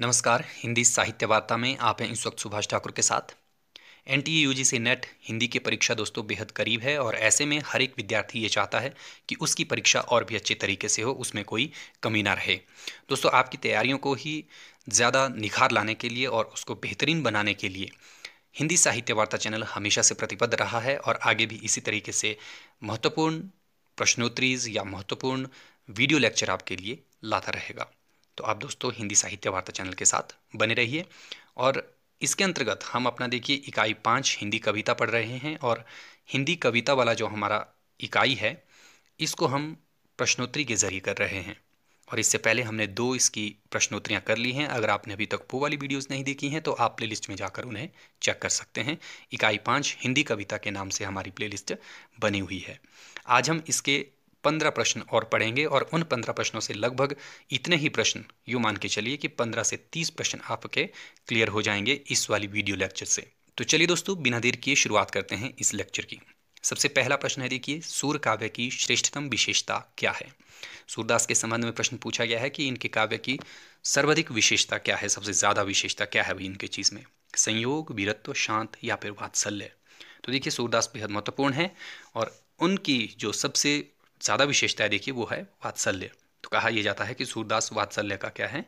नमस्कार हिंदी साहित्य वार्ता में आप हैं इस वक्त सुभाष ठाकुर के साथ एन टी यू से नेट हिंदी की परीक्षा दोस्तों बेहद करीब है और ऐसे में हर एक विद्यार्थी ये चाहता है कि उसकी परीक्षा और भी अच्छे तरीके से हो उसमें कोई कमी ना रहे दोस्तों आपकी तैयारियों को ही ज़्यादा निखार लाने के लिए और उसको बेहतरीन बनाने के लिए हिंदी साहित्य वार्ता चैनल हमेशा से प्रतिबद्ध रहा है और आगे भी इसी तरीके से महत्वपूर्ण प्रश्नोत्तरीज या महत्वपूर्ण वीडियो लेक्चर आपके लिए लाता रहेगा तो आप दोस्तों हिंदी साहित्य वार्ता चैनल के साथ बने रहिए और इसके अंतर्गत हम अपना देखिए इकाई पाँच हिंदी कविता पढ़ रहे हैं और हिंदी कविता वाला जो हमारा इकाई है इसको हम प्रश्नोत्तरी के जरिए कर रहे हैं और इससे पहले हमने दो इसकी प्रश्नोत्तरियाँ कर ली हैं अगर आपने अभी तक वो वाली वीडियोज़ नहीं देखी हैं तो आप प्ले में जाकर उन्हें चेक कर सकते हैं इकाई पाँच हिंदी कविता के नाम से हमारी प्ले बनी हुई है आज हम इसके पंद्रह प्रश्न और पढ़ेंगे और उन पंद्रह प्रश्नों से लगभग इतने ही प्रश्न यू मान के चलिए कि पंद्रह से तीस प्रश्न आपके क्लियर हो जाएंगे इस वाली वीडियो लेक्चर से तो चलिए दोस्तों बिना देर किए शुरुआत करते हैं इस लेक्चर की सबसे पहला प्रश्न है देखिए सूर्य काव्य की श्रेष्ठतम विशेषता क्या है सूरदास के संबंध में प्रश्न पूछा गया है कि इनके काव्य की सर्वाधिक विशेषता क्या है सबसे ज़्यादा विशेषता क्या है भाई इनके चीज़ में संयोग वीरत्व शांत या फिर वात्सल्य तो देखिए सूरदास बेहद महत्वपूर्ण है और उनकी जो सबसे ज़्यादा विशेषता है देखिए वो है वात्सल्य तो कहा यह जाता है कि सूरदास वात्सल्य का क्या है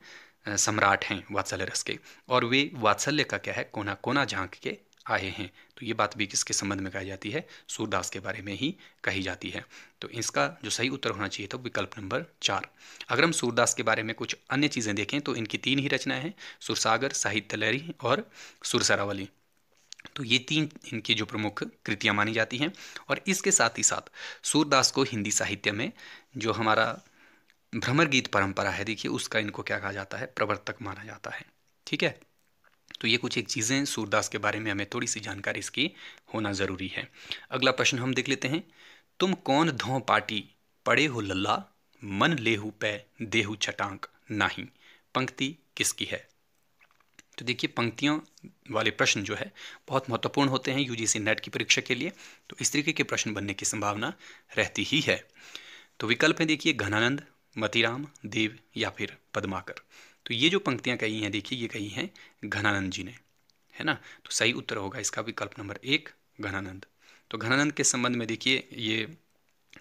सम्राट हैं वात्सल्य रस के और वे वात्सल्य का क्या है कोना कोना झांक के आए हैं तो ये बात भी किसके संबंध में कही जाती है सूरदास के बारे में ही कही जाती है तो इसका जो सही उत्तर होना चाहिए था विकल्प नंबर चार अगर हम सूरदास के बारे में कुछ अन्य चीज़ें देखें तो इनकी तीन ही रचनाएं हैं सुरसागर साहित्य लहरी और सुरसरावली तो ये तीन इनकी जो प्रमुख कृतियाँ मानी जाती हैं और इसके साथ ही साथ सूरदास को हिंदी साहित्य में जो हमारा भ्रमर गीत परंपरा है देखिए उसका इनको क्या कहा जाता है प्रवर्तक माना जाता है ठीक है तो ये कुछ एक चीज़ें सूरदास के बारे में हमें थोड़ी सी जानकारी इसकी होना ज़रूरी है अगला प्रश्न हम देख लेते हैं तुम कौन धो पाटी पड़े हो लल्ला मन लेहू पै देहू छटांक नाही पंक्ति किसकी है तो देखिए पंक्तियों वाले प्रश्न जो है बहुत महत्वपूर्ण होते हैं यूजीसी नेट की परीक्षा के लिए तो इस तरीके के प्रश्न बनने की संभावना रहती ही है तो विकल्प हैं देखिए घनानंद मतीराम देव या फिर पदमाकर तो ये जो पंक्तियाँ कही हैं देखिए ये कही हैं घनानंद जी ने है ना तो सही उत्तर होगा इसका विकल्प नंबर एक घनानंद तो घनानंद के संबंध में देखिए ये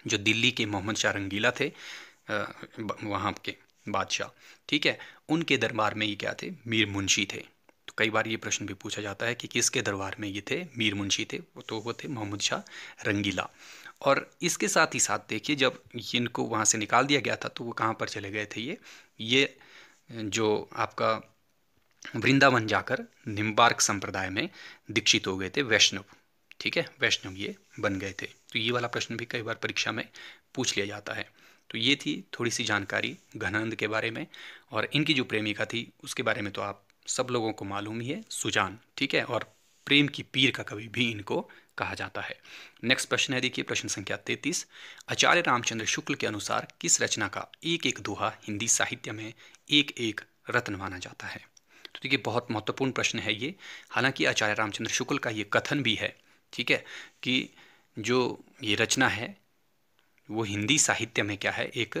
जो दिल्ली के मोहम्मद शाह रंगीला थे वहाँ के बादशाह ठीक है उनके दरबार में ये क्या थे मीर मुंशी थे तो कई बार ये प्रश्न भी पूछा जाता है कि किसके दरबार में ये थे मीर मुंशी थे तो वो थे मोहम्मद शाह रंगीला और इसके साथ ही साथ देखिए जब इनको वहाँ से निकाल दिया गया था तो वो कहाँ पर चले गए थे ये ये जो आपका वृंदावन जाकर निम्बार्क संप्रदाय में दीक्षित हो गए थे वैष्णव ठीक है वैष्णव ये बन गए थे तो ये वाला प्रश्न भी कई बार परीक्षा में पूछ लिया जाता है तो ये थी थोड़ी सी जानकारी घनानंद के बारे में और इनकी जो प्रेमिका थी उसके बारे में तो आप सब लोगों को मालूम ही है सुजान ठीक है और प्रेम की पीर का कवि भी इनको कहा जाता है नेक्स्ट प्रश्न है देखिए प्रश्न संख्या तैतीस आचार्य रामचंद्र शुक्ल के अनुसार किस रचना का एक एक दोहा हिंदी साहित्य में एक एक रत्न माना जाता है तो देखिए बहुत महत्वपूर्ण प्रश्न है ये हालांकि आचार्य रामचंद्र शुक्ल का ये कथन भी है ठीक है कि जो ये रचना है वो हिंदी साहित्य में क्या है एक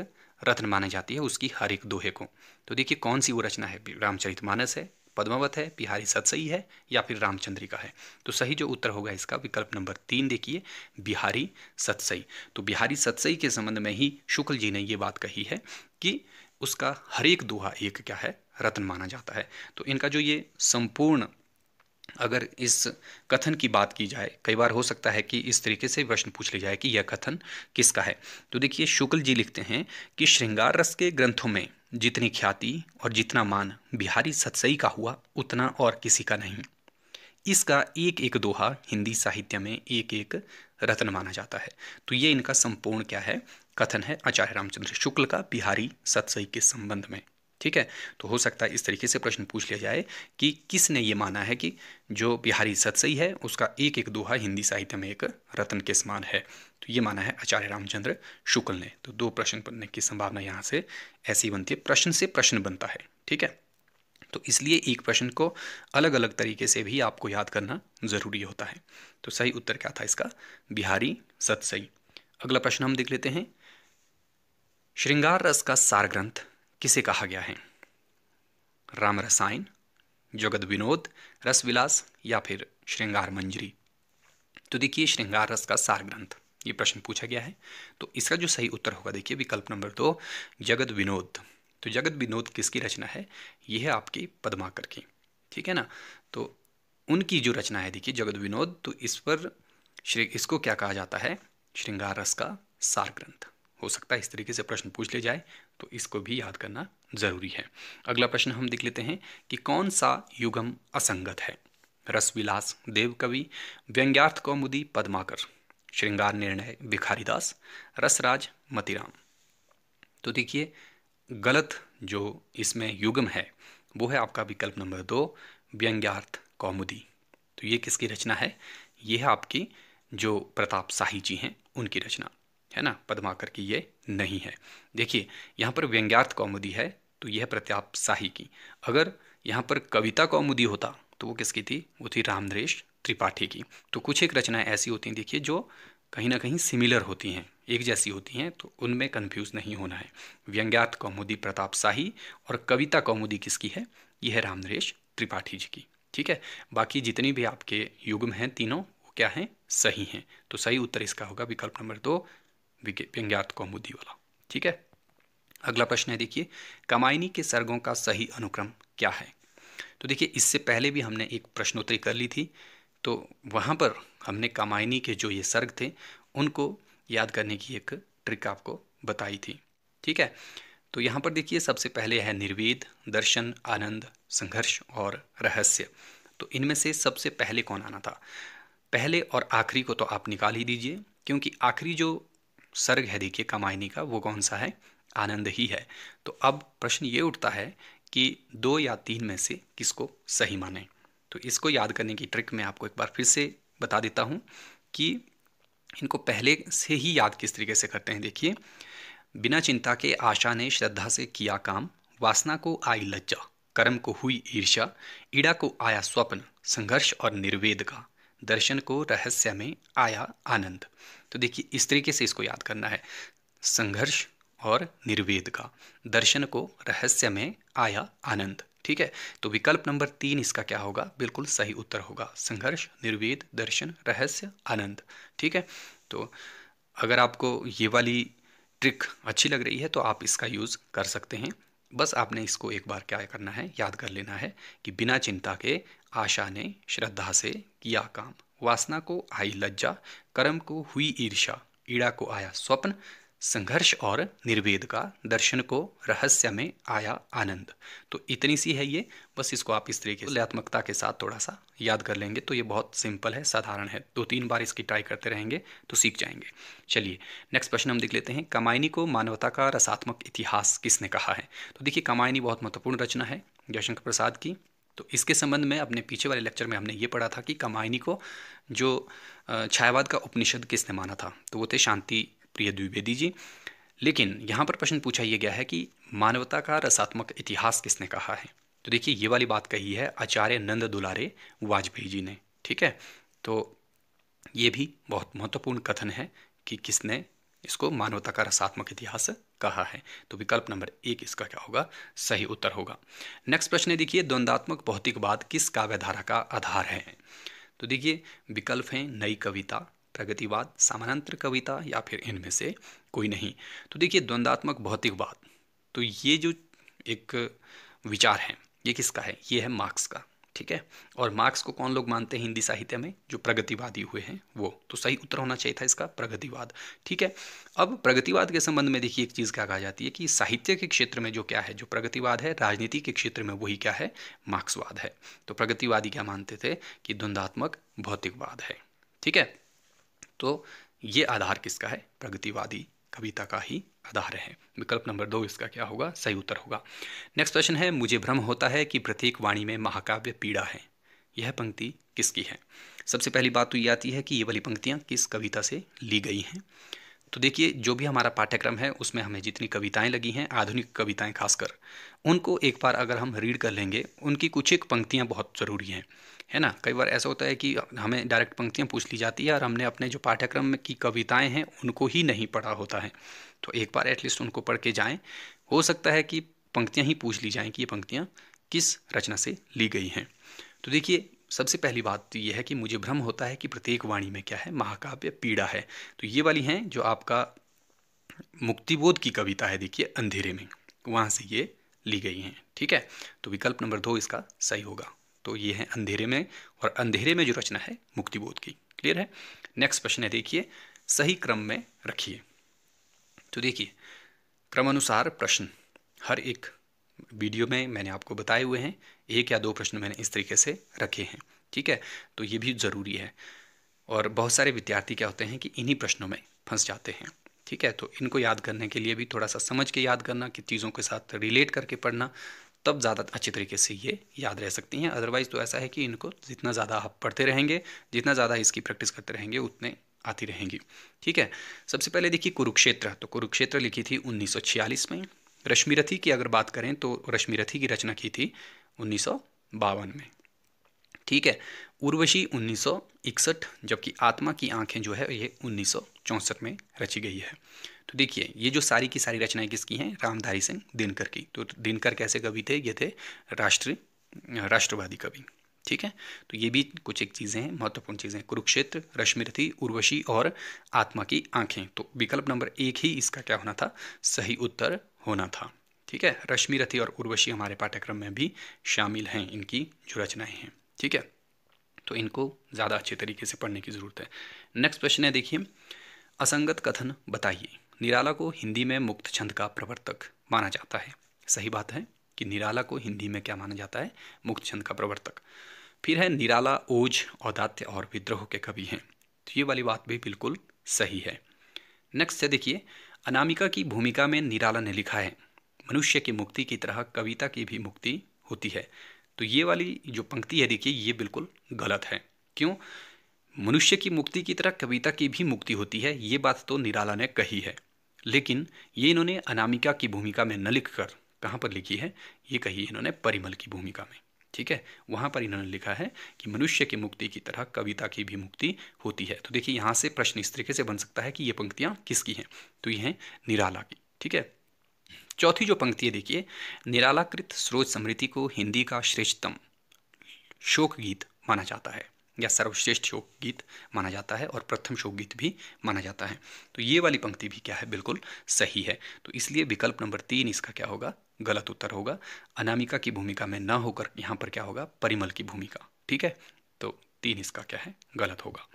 रत्न मानी जाती है उसकी हर एक दोहे को तो देखिए कौन सी वो रचना है रामचरित मानस है पद्मावत है बिहारी सतसई है या फिर रामचंद्रिका है तो सही जो उत्तर होगा इसका विकल्प नंबर तीन देखिए बिहारी सतसई तो बिहारी सतसई के संबंध में ही शुक्ल जी ने ये बात कही है कि उसका हर एक दोहा एक क्या है रत्न माना जाता है तो इनका जो ये संपूर्ण अगर इस कथन की बात की जाए कई बार हो सकता है कि इस तरीके से प्रश्न पूछ लिया जाए कि यह कथन किसका है तो देखिए शुक्ल जी लिखते हैं कि श्रृंगार रस के ग्रंथों में जितनी ख्याति और जितना मान बिहारी सतसई का हुआ उतना और किसी का नहीं इसका एक एक दोहा हिंदी साहित्य में एक एक रत्न माना जाता है तो ये इनका संपूर्ण क्या है कथन है आचार्य रामचंद्र शुक्ल का बिहारी सतसई के संबंध में ठीक है तो हो सकता है इस तरीके से प्रश्न पूछ लिया जाए कि किसने ये माना है कि जो बिहारी सतसई है उसका एक एक दोहा हिंदी साहित्य में एक रत्न के समान है तो ये माना है आचार्य रामचंद्र शुक्ल ने तो दो प्रश्न बनने की संभावना यहाँ से ऐसी बनती है प्रश्न से प्रश्न बनता है ठीक है तो इसलिए एक प्रश्न को अलग अलग तरीके से भी आपको याद करना ज़रूरी होता है तो सही उत्तर क्या था इसका बिहारी सतसई अगला प्रश्न हम देख लेते हैं श्रृंगार रस का सार ग्रंथ किसे कहा गया है राम रसायन जगत विनोद रसविलास या फिर श्रृंगार मंजरी तो देखिए श्रृंगार रस का सार ग्रंथ ये प्रश्न पूछा गया है तो इसका जो सही उत्तर होगा देखिए विकल्प नंबर दो जगत विनोद तो जगत विनोद किसकी रचना है यह है आपकी पद्माकर की ठीक है ना तो उनकी जो रचना है देखिए जगत विनोद तो इस पर श्री इसको क्या कहा जाता है श्रृंगार रस का सार ग्रंथ हो सकता है इस तरीके से प्रश्न पूछ ले जाए तो इसको भी याद करना ज़रूरी है अगला प्रश्न हम देख लेते हैं कि कौन सा युगम असंगत है रसविलास देव कवि व्यंग्यार्थ कौमुदी पद्माकर श्रृंगार निर्णय भिखारीदास रसराज मतिराम तो देखिए गलत जो इसमें युगम है वो है आपका विकल्प नंबर दो व्यंग्यार्थ कौमुदी तो ये किसकी रचना है ये है आपकी जो प्रताप शाही जी हैं उनकी रचना है ना पद्माकर की ये नहीं है देखिए यहाँ पर व्यंग्यार्थ कौमुदी है तो यह प्रत्याप शाही की अगर यहाँ पर कविता कौमुदी होता तो वो किसकी थी वो थी रामद्रेश त्रिपाठी की तो कुछ एक रचनाएं ऐसी होती हैं देखिए जो कहीं ना कहीं सिमिलर होती हैं एक जैसी होती हैं तो उनमें कंफ्यूज नहीं होना है व्यंग्यार्थ कौमुदी प्रताप शाही और कविता कौमुदी किसकी है यह है त्रिपाठी जी की ठीक है बाकी जितनी भी आपके युग्म हैं तीनों वो क्या हैं सही हैं तो सही उत्तर इसका होगा विकल्प नंबर दो व्यंग्यार्थ कौमुदी वाला ठीक है अगला प्रश्न है देखिए कमाइनी के सर्गों का सही अनुक्रम क्या है तो देखिए इससे पहले भी हमने एक प्रश्नोत्तरी कर ली थी तो वहाँ पर हमने कमाइनी के जो ये सर्ग थे उनको याद करने की एक ट्रिक आपको बताई थी ठीक है तो यहाँ पर देखिए सबसे पहले है निर्वेद दर्शन आनंद संघर्ष और रहस्य तो इनमें से सबसे पहले कौन आना था पहले और आखिरी को तो आप निकाल ही दीजिए क्योंकि आखिरी जो सर्ग है देखिए कमाइनी का वो कौन सा है आनंद ही है तो अब प्रश्न ये उठता है कि दो या तीन में से किसको सही माने तो इसको याद करने की ट्रिक मैं आपको एक बार फिर से बता देता हूँ कि इनको पहले से ही याद किस तरीके से करते हैं देखिए बिना चिंता के आशा ने श्रद्धा से किया काम वासना को आई लज्जा कर्म को हुई ईर्षा ईड़ा को आया स्वप्न संघर्ष और निर्वेद का दर्शन को रहस्य में आया आनंद तो देखिए इस तरीके से इसको याद करना है संघर्ष और निर्वेद का दर्शन को रहस्य में आया आनंद ठीक है तो विकल्प नंबर तीन इसका क्या होगा बिल्कुल सही उत्तर होगा संघर्ष निर्वेद दर्शन रहस्य आनंद ठीक है तो अगर आपको ये वाली ट्रिक अच्छी लग रही है तो आप इसका यूज़ कर सकते हैं बस आपने इसको एक बार क्या करना है याद कर लेना है कि बिना चिंता के आशा ने श्रद्धा से किया काम वासना को आई लज्जा कर्म को हुई ईर्षा ईड़ा को आया स्वप्न संघर्ष और निर्वेद का दर्शन को रहस्य में आया आनंद तो इतनी सी है ये बस इसको आप इस तरीके लयात्मकता के साथ थोड़ा सा याद कर लेंगे तो ये बहुत सिंपल है साधारण है दो तीन बार इसकी ट्राई करते रहेंगे तो सीख जाएंगे चलिए नेक्स्ट प्रश्न हम देख लेते हैं कमायनी को मानवता का रसात्मक इतिहास किसने कहा है तो देखिए कमायनी बहुत महत्वपूर्ण रचना है जयशंकर प्रसाद की तो इसके संबंध में अपने पीछे वाले लेक्चर में हमने ये पढ़ा था कि कमायनी को जो छायावाद का उपनिषद किसने माना था तो वो थे शांति प्रिय द्विवेदी जी लेकिन यहाँ पर प्रश्न पूछा यह गया है कि मानवता का रसात्मक इतिहास किसने कहा है तो देखिए ये वाली बात कही है आचार्य नंद दुलारे वाजपेयी जी ने ठीक है तो ये भी बहुत महत्वपूर्ण कथन है कि किसने इसको मानवता का रसात्मक इतिहास कहा है तो विकल्प नंबर एक इसका क्या होगा सही उत्तर होगा नेक्स्ट प्रश्न है देखिए द्वंदात्मक भौतिकवाद किस काव्यधारा का आधार है तो देखिए विकल्प हैं नई कविता प्रगतिवाद समानांतर कविता या फिर इनमें से कोई नहीं तो देखिए द्वंद्वात्मक भौतिकवाद तो ये जो एक विचार है ये किसका है ये है मार्क्स का ठीक है और मार्क्स को कौन लोग मानते हैं हिंदी साहित्य में जो प्रगतिवादी हुए हैं वो तो सही उत्तर होना चाहिए था इसका प्रगतिवाद ठीक है अब प्रगतिवाद के संबंध में देखिए एक चीज़ क्या कहा जाती है कि साहित्य के क्षेत्र में जो क्या है जो प्रगतिवाद है राजनीति के क्षेत्र में वही क्या है मार्क्सवाद है तो प्रगतिवादी क्या मानते थे कि द्वंद्वात्मक भौतिकवाद है ठीक है तो ये आधार किसका है प्रगतिवादी कविता का ही आधार है विकल्प नंबर दो इसका क्या होगा सही उत्तर होगा नेक्स्ट क्वेश्चन है मुझे भ्रम होता है कि प्रत्येक वाणी में महाकाव्य पीड़ा है यह पंक्ति किसकी है सबसे पहली बात तो ये आती है कि ये वाली पंक्तियाँ किस कविता से ली गई हैं तो देखिए जो भी हमारा पाठ्यक्रम है उसमें हमें जितनी कविताएं लगी हैं आधुनिक कविताएं खासकर उनको एक बार अगर हम रीड कर लेंगे उनकी कुछ एक पंक्तियां बहुत ज़रूरी हैं है ना कई बार ऐसा होता है कि हमें डायरेक्ट पंक्तियाँ पूछ ली जाती है और हमने अपने जो पाठ्यक्रम की कविताएँ हैं उनको ही नहीं पढ़ा होता है तो एक बार एटलीस्ट उनको पढ़ के जाएँ हो सकता है कि पंक्तियाँ ही पूछ ली जाएँ कि ये पंक्तियाँ किस रचना से ली गई हैं तो देखिए सबसे पहली बात तो यह है कि मुझे भ्रम होता है कि प्रत्येक वाणी में क्या है महाकाव्य पीड़ा है तो ये वाली हैं जो आपका मुक्तिबोध की कविता है देखिए अंधेरे में वहाँ से ये ली गई हैं ठीक है तो विकल्प नंबर दो इसका सही होगा तो ये है अंधेरे में और अंधेरे में जो रचना है मुक्तिबोध की क्लियर है नेक्स्ट प्रश्न है देखिए सही क्रम में रखिए तो देखिए क्रमानुसार प्रश्न हर एक वीडियो में मैंने आपको बताए हुए हैं एक या दो प्रश्न मैंने इस तरीके से रखे हैं ठीक है तो ये भी ज़रूरी है और बहुत सारे विद्यार्थी क्या होते हैं कि इन्हीं प्रश्नों में फंस जाते हैं ठीक है तो इनको याद करने के लिए भी थोड़ा सा समझ के याद करना कि चीज़ों के साथ रिलेट करके पढ़ना तब ज़्यादा अच्छे तरीके से ये याद रह सकती हैं अदरवाइज़ तो ऐसा है कि इनको जितना ज़्यादा आप पढ़ते रहेंगे जितना ज़्यादा इसकी प्रैक्टिस करते रहेंगे उतने आती रहेंगी ठीक है सबसे पहले देखिए कुरुक्षेत्र तो कुरुक्षेत्र लिखी थी उन्नीस में रश्मिरथी की अगर बात करें तो रश्मिरथी की रचना की थी उन्नीस में ठीक है उर्वशी 1961 जबकि आत्मा की आंखें जो है ये उन्नीस में रची गई है तो देखिए ये जो सारी की सारी रचनाएं किसकी हैं रामधारी सिंह दिनकर की तो दिनकर कैसे कवि थे ये थे राष्ट्र राष्ट्रवादी कवि ठीक है तो ये भी कुछ एक चीज़ें हैं महत्वपूर्ण चीज़ें कुरुक्षेत्र रश्मिरथी उर्वशी और आत्मा की आंखें तो विकल्प नंबर एक ही इसका क्या होना था सही उत्तर होना था ठीक है रश्मिरथी और उर्वशी हमारे पाठ्यक्रम में भी शामिल हैं इनकी जो रचनाएं हैं ठीक है तो इनको ज़्यादा अच्छे तरीके से पढ़ने की ज़रूरत है नेक्स्ट क्वेश्चन है देखिए असंगत कथन बताइए निराला को हिंदी में मुक्त छंद का प्रवर्तक माना जाता है सही बात है कि निराला को हिंदी में क्या माना जाता है मुक्त छंद का प्रवर्तक फिर है निराला ओज औदात्य और विद्रोह के कवि हैं तो ये वाली बात भी बिल्कुल सही है नेक्स्ट से देखिए अनामिका की भूमिका में निराला ने लिखा है मनुष्य की मुक्ति की तरह कविता की भी मुक्ति होती है तो ये वाली जो पंक्ति है देखिए ये बिल्कुल गलत है क्यों मनुष्य की मुक्ति की तरह कविता की भी मुक्ति होती है ये बात तो निराला ने कही है लेकिन ये इन्होंने अनामिका की भूमिका में न लिख कर कहाँ पर लिखी है ये कही इन्होंने परिमल की भूमिका में ठीक है वहाँ पर इन्होंने लिखा है कि मनुष्य की मुक्ति की तरह कविता की भी मुक्ति होती है तो देखिए यहाँ से प्रश्न इस तरीके से बन सकता है कि ये पंक्तियाँ किसकी हैं तो ये हैं निराला की ठीक है चौथी जो पंक्ति है देखिए निरालाकृत स्रोत स्मृति को हिंदी का श्रेष्ठतम शोक गीत माना जाता है या सर्वश्रेष्ठ शोक गीत माना जाता है और प्रथम शोक गीत भी माना जाता है तो ये वाली पंक्ति भी क्या है बिल्कुल सही है तो इसलिए विकल्प नंबर तीन इसका क्या होगा गलत उत्तर होगा अनामिका की भूमिका में ना होकर यहाँ पर क्या होगा परिमल की भूमिका ठीक है तो तीन इसका क्या है गलत होगा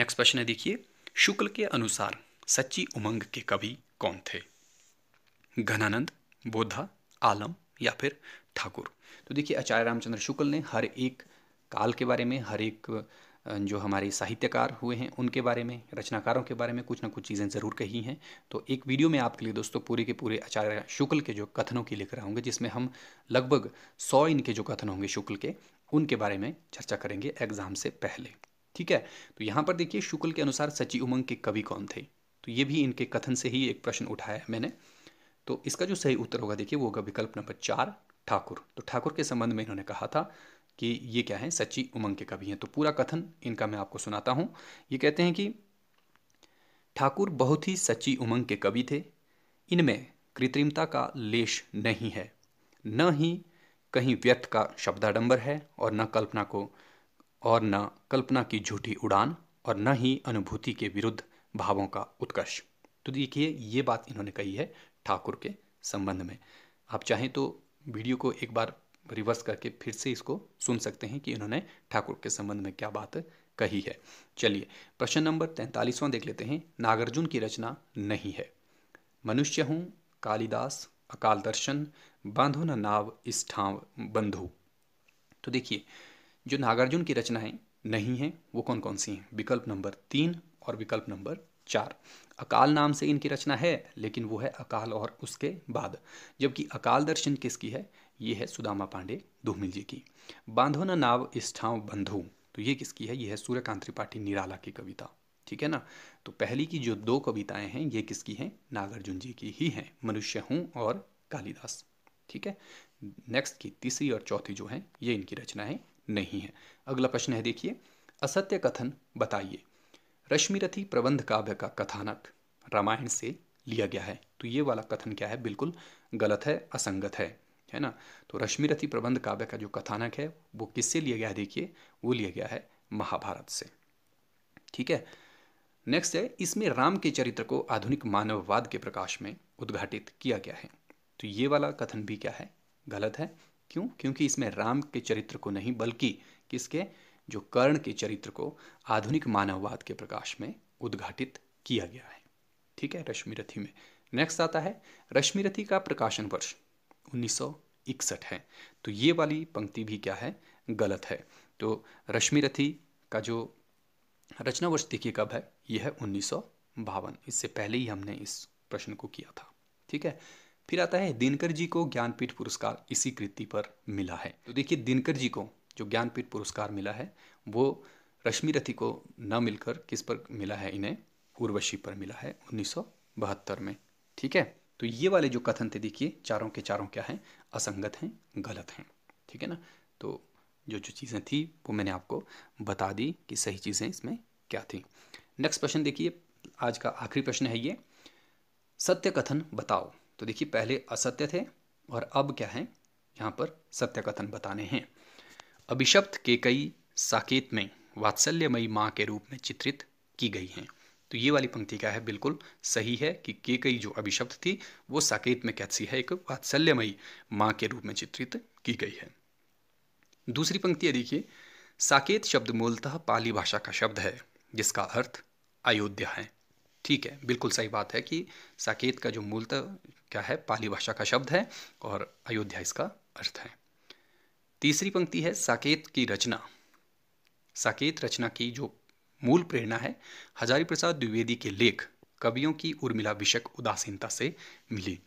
नेक्स्ट प्रश्न है देखिए शुक्ल के अनुसार सच्ची उमंग के कवि कौन थे घनानंद बोधा आलम या फिर ठाकुर तो देखिए आचार्य रामचंद्र शुक्ल ने हर एक काल के बारे में हर एक जो हमारे साहित्यकार हुए हैं उनके बारे में रचनाकारों के बारे में कुछ ना कुछ चीज़ें ज़रूर कही हैं तो एक वीडियो में आपके लिए दोस्तों पूरे के पूरे आचार्य शुक्ल के जो कथनों की लिख रहा होंगे जिसमें हम लगभग सौ इनके जो कथन होंगे शुक्ल के उनके बारे में चर्चा करेंगे एग्ज़ाम से पहले ठीक है तो यहाँ पर देखिए शुक्ल के अनुसार सची उमंग के कवि कौन थे तो ये भी इनके कथन से ही एक प्रश्न उठाया है मैंने तो इसका जो सही उत्तर होगा देखिए वो होगा विकल्प नंबर चार ठाकुर तो ठाकुर के संबंध में इन्होंने कहा था कि ये क्या है सच्ची उमंग के कवि हैं तो पूरा कथन इनका मैं आपको सुनाता हूँ ये कहते हैं कि ठाकुर बहुत ही सच्ची उमंग के कवि थे इनमें कृत्रिमता का लेश नहीं है न ही कहीं व्यर्थ का शब्दाडंबर है और न कल्पना को और न कल्पना की झूठी उड़ान और न ही अनुभूति के विरुद्ध भावों का उत्कर्ष तो देखिए ये बात इन्होंने कही है ठाकुर के संबंध में आप चाहें तो वीडियो को एक बार रिवर्स करके फिर से इसको सुन सकते हैं कि इन्होंने ठाकुर के संबंध में क्या बात कही है चलिए प्रश्न नंबर तैंतालीसवां देख लेते हैं नागार्जुन की रचना नहीं है मनुष्य हूँ कालिदास अकाल दर्शन बांधो न नाव इस ठाव बंधु तो देखिए जो नागार्जुन की रचनाएं नहीं है वो कौन कौन सी हैं विकल्प नंबर तीन और विकल्प नंबर चार अकाल नाम से इनकी रचना है लेकिन वो है अकाल और उसके बाद जबकि अकाल दर्शन किसकी है ये है सुदामा पांडे धूमिल जी की बांधो ना नाव इस बंधु तो ये किसकी है ये है सूर्यकांत त्रिपाठी निराला की कविता ठीक है ना तो पहली की जो दो कविताएं हैं ये किसकी हैं नागार्जुन जी की ही हैं मनुष्य हूँ और कालिदास ठीक है नेक्स्ट की तीसरी और चौथी जो है ये इनकी रचनाएं नहीं है अगला प्रश्न है देखिए असत्य कथन बताइए रश्मिरथी प्रबंध काव्य का कथानक रामायण से लिया गया है तो ये वाला कथन क्या है बिल्कुल गलत है असंगत है है ना तो रश्मिरथी प्रबंध काव्य का जो कथानक है वो किससे लिया गया है देखिए वो लिया गया है महाभारत से ठीक है नेक्स्ट है इसमें राम के चरित्र को आधुनिक मानववाद के प्रकाश में उद्घाटित किया गया है तो ये वाला कथन भी क्या है गलत है क्यों क्योंकि इसमें राम के चरित्र को नहीं बल्कि किसके जो कर्ण के चरित्र को आधुनिक मानववाद के प्रकाश में उद्घाटित किया गया है ठीक है रश्मिरथी में नेक्स्ट आता है रश्मिरथी का प्रकाशन वर्ष उन्नीस है तो ये वाली पंक्ति भी क्या है गलत है तो रश्मि रथी का जो रचना वर्ष देखिए कब है यह है उन्नीस इससे पहले ही हमने इस प्रश्न को किया था ठीक है फिर आता है दिनकर जी को ज्ञानपीठ पुरस्कार इसी कृति पर मिला है तो देखिए दिनकर जी को जो ज्ञानपीठ पुरस्कार मिला है वो रश्मि रथी को न मिलकर किस पर मिला है इन्हें उर्वशी पर मिला है उन्नीस में ठीक है तो ये वाले जो कथन थे देखिए चारों के चारों क्या हैं असंगत हैं गलत हैं ठीक है ना तो जो जो चीज़ें थी वो मैंने आपको बता दी कि सही चीज़ें इसमें क्या थी नेक्स्ट प्रश्न देखिए आज का आखिरी प्रश्न है ये सत्य कथन बताओ तो देखिए पहले असत्य थे और अब क्या है यहाँ पर सत्य कथन बताने हैं अभिशप्त के कई साकेत में वात्सल्यमयी माँ के रूप में चित्रित की गई हैं तो ये वाली पंक्ति क्या है बिल्कुल सही है कि के कई जो अभिशब्द थी वो साकेत में कैसी है एक वात्सल्यमयी माँ के रूप में चित्रित की गई है दूसरी पंक्ति है देखिए साकेत शब्द मूलतः पाली भाषा का शब्द है जिसका अर्थ अयोध्या है ठीक है बिल्कुल सही बात है कि साकेत का जो मूलतः क्या है पाली भाषा का शब्द है और अयोध्या इसका अर्थ है तीसरी पंक्ति है साकेत की रचना साकेत रचना की जो मूल प्रेरणा है हजारी प्रसाद द्विवेदी के लेख कवियों की उर्मिला विषक उदासीनता से मिली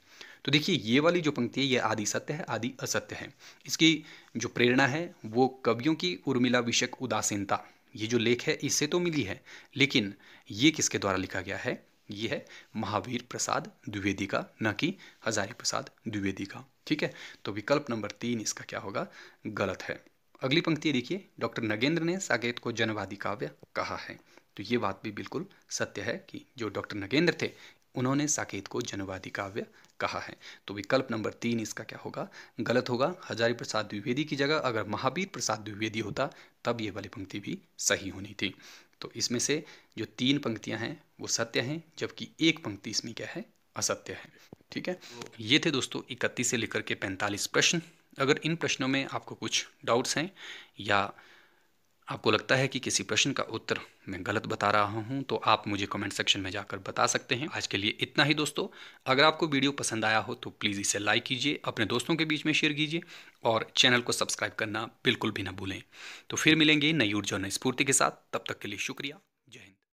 तो देखिए ये वाली जो पंक्ति है ये आदि सत्य है आदि असत्य है इसकी जो प्रेरणा है वो कवियों की उर्मिला विषक उदासीनता ये जो लेख है इससे तो मिली है लेकिन ये किसके द्वारा लिखा गया है ये है महावीर प्रसाद द्विवेदी का न कि हजारी प्रसाद द्विवेदी का ठीक है तो विकल्प नंबर तीन इसका क्या होगा गलत है अगली पंक्ति देखिए डॉक्टर नगेंद्र ने साकेत को जनवादी काव्य कहा है तो ये बात भी बिल्कुल सत्य है कि जो डॉक्टर नगेंद्र थे उन्होंने साकेत को जनवादी काव्य कहा है तो विकल्प नंबर तीन इसका क्या होगा गलत होगा हजारी प्रसाद द्विवेदी की जगह अगर महावीर प्रसाद द्विवेदी होता तब ये वाली पंक्ति भी सही होनी थी तो इसमें से जो तीन पंक्तियां हैं वो सत्य हैं जबकि एक पंक्ति इसमें क्या है असत्य है ठीक है ये थे दोस्तों इकतीस से लेकर के पैंतालीस प्रश्न अगर इन प्रश्नों में आपको कुछ डाउट्स हैं या आपको लगता है कि किसी प्रश्न का उत्तर मैं गलत बता रहा हूं तो आप मुझे कमेंट सेक्शन में जाकर बता सकते हैं आज के लिए इतना ही दोस्तों अगर आपको वीडियो पसंद आया हो तो प्लीज़ इसे लाइक कीजिए अपने दोस्तों के बीच में शेयर कीजिए और चैनल को सब्सक्राइब करना बिल्कुल भी ना भूलें तो फिर मिलेंगे नई ऊर्जा नई स्फूर्ति के साथ तब तक के लिए शुक्रिया